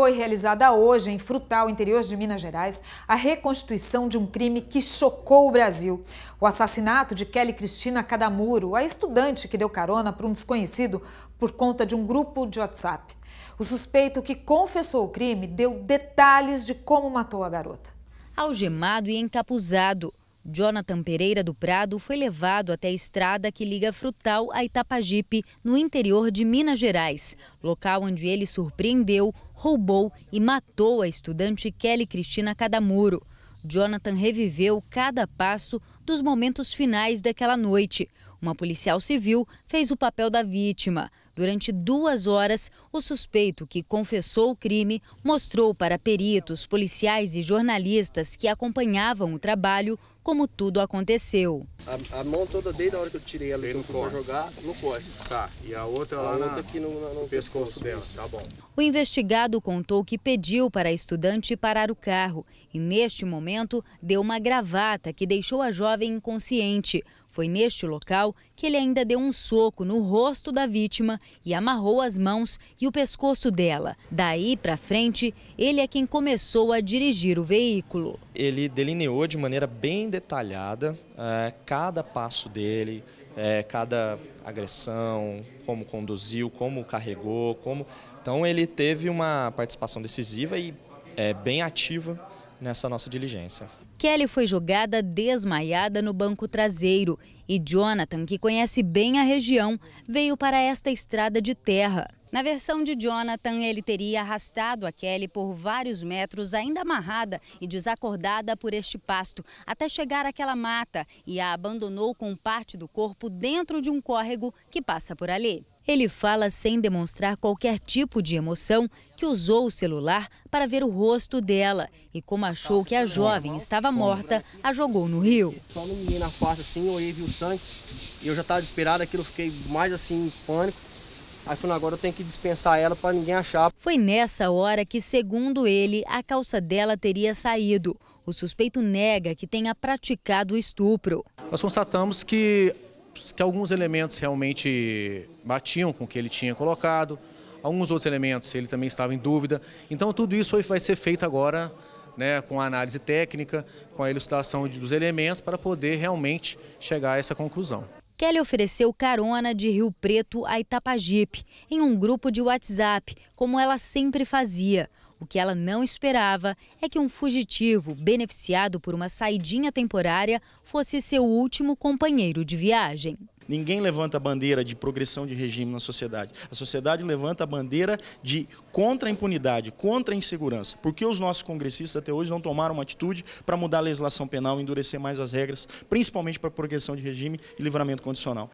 Foi realizada hoje, em Frutal, interior de Minas Gerais, a reconstituição de um crime que chocou o Brasil. O assassinato de Kelly Cristina Cadamuro, a estudante que deu carona para um desconhecido por conta de um grupo de WhatsApp. O suspeito que confessou o crime deu detalhes de como matou a garota. Algemado e encapuzado, Jonathan Pereira do Prado foi levado até a estrada que liga Frutal a Itapajipe, no interior de Minas Gerais, local onde ele surpreendeu, roubou e matou a estudante Kelly Cristina Cadamuro. Jonathan reviveu cada passo dos momentos finais daquela noite. Uma policial civil fez o papel da vítima. Durante duas horas, o suspeito que confessou o crime mostrou para peritos, policiais e jornalistas que acompanhavam o trabalho como tudo aconteceu. A, a mão toda, desde a hora que eu tirei ela Bem que eu jogar, no corte. Tá, e a outra a lá a outra na, aqui no, no, no pescoço, pescoço dela, tá bom. O investigado contou que pediu para a estudante parar o carro e, neste momento, deu uma gravata que deixou a jovem inconsciente. Foi neste local que ele ainda deu um soco no rosto da vítima e amarrou as mãos e o pescoço dela. Daí para frente, ele é quem começou a dirigir o veículo. Ele delineou de maneira bem detalhada é, cada passo dele, é, cada agressão, como conduziu, como carregou, como. Então ele teve uma participação decisiva e é, bem ativa nessa nossa diligência. Kelly foi jogada desmaiada no banco traseiro e Jonathan, que conhece bem a região, veio para esta estrada de terra. Na versão de Jonathan, ele teria arrastado a Kelly por vários metros, ainda amarrada e desacordada por este pasto, até chegar àquela mata e a abandonou com parte do corpo dentro de um córrego que passa por ali. Ele fala sem demonstrar qualquer tipo de emoção que usou o celular para ver o rosto dela e como achou que a jovem estava morta, a jogou no rio. Só me liguei na face assim, eu olhei vi o sangue e eu já estava desesperado, aquilo fiquei mais assim em pânico. Aí falando, agora eu tenho que dispensar ela para ninguém achar. Foi nessa hora que, segundo ele, a calça dela teria saído. O suspeito nega que tenha praticado o estupro. Nós constatamos que que alguns elementos realmente batiam com o que ele tinha colocado, alguns outros elementos ele também estava em dúvida. Então tudo isso vai ser feito agora né, com a análise técnica, com a ilustração dos elementos para poder realmente chegar a essa conclusão. Kelly ofereceu carona de Rio Preto a Itapajipe em um grupo de WhatsApp, como ela sempre fazia. O que ela não esperava é que um fugitivo, beneficiado por uma saidinha temporária, fosse seu último companheiro de viagem. Ninguém levanta a bandeira de progressão de regime na sociedade. A sociedade levanta a bandeira de contra a impunidade, contra a insegurança. Por que os nossos congressistas até hoje não tomaram uma atitude para mudar a legislação penal, endurecer mais as regras, principalmente para progressão de regime e livramento condicional?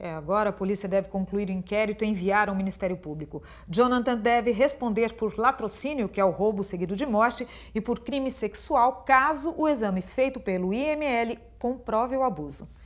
É, agora a polícia deve concluir o inquérito e enviar ao Ministério Público. Jonathan deve responder por latrocínio, que é o roubo seguido de morte, e por crime sexual, caso o exame feito pelo IML comprove o abuso.